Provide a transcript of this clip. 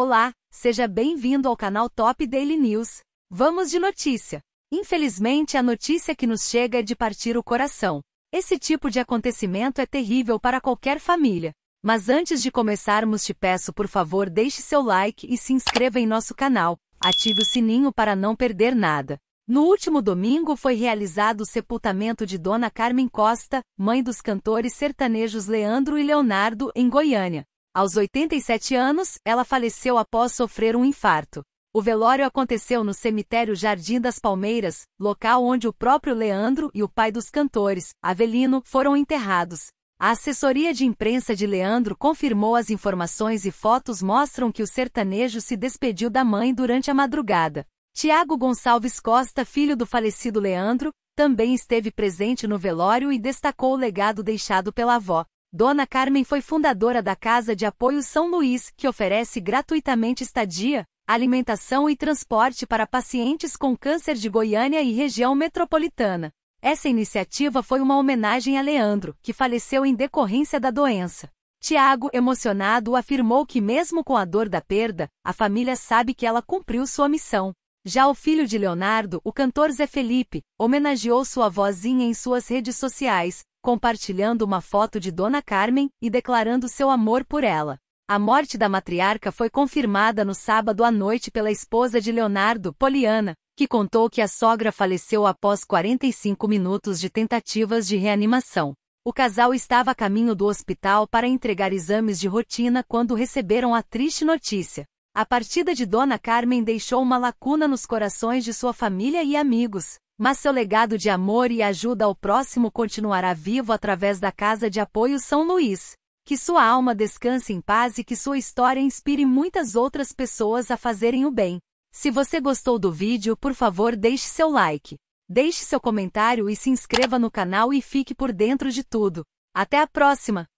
Olá, seja bem-vindo ao canal Top Daily News. Vamos de notícia. Infelizmente, a notícia que nos chega é de partir o coração. Esse tipo de acontecimento é terrível para qualquer família. Mas antes de começarmos, te peço por favor deixe seu like e se inscreva em nosso canal. Ative o sininho para não perder nada. No último domingo foi realizado o sepultamento de Dona Carmen Costa, mãe dos cantores sertanejos Leandro e Leonardo, em Goiânia. Aos 87 anos, ela faleceu após sofrer um infarto. O velório aconteceu no cemitério Jardim das Palmeiras, local onde o próprio Leandro e o pai dos cantores, Avelino, foram enterrados. A assessoria de imprensa de Leandro confirmou as informações e fotos mostram que o sertanejo se despediu da mãe durante a madrugada. Tiago Gonçalves Costa, filho do falecido Leandro, também esteve presente no velório e destacou o legado deixado pela avó. Dona Carmen foi fundadora da Casa de Apoio São Luís, que oferece gratuitamente estadia, alimentação e transporte para pacientes com câncer de Goiânia e região metropolitana. Essa iniciativa foi uma homenagem a Leandro, que faleceu em decorrência da doença. Tiago, emocionado, afirmou que, mesmo com a dor da perda, a família sabe que ela cumpriu sua missão. Já o filho de Leonardo, o cantor Zé Felipe, homenageou sua vozinha em suas redes sociais, compartilhando uma foto de Dona Carmen e declarando seu amor por ela. A morte da matriarca foi confirmada no sábado à noite pela esposa de Leonardo, Poliana, que contou que a sogra faleceu após 45 minutos de tentativas de reanimação. O casal estava a caminho do hospital para entregar exames de rotina quando receberam a triste notícia. A partida de Dona Carmen deixou uma lacuna nos corações de sua família e amigos mas seu legado de amor e ajuda ao próximo continuará vivo através da Casa de Apoio São Luís. Que sua alma descanse em paz e que sua história inspire muitas outras pessoas a fazerem o bem. Se você gostou do vídeo, por favor, deixe seu like. Deixe seu comentário e se inscreva no canal e fique por dentro de tudo. Até a próxima!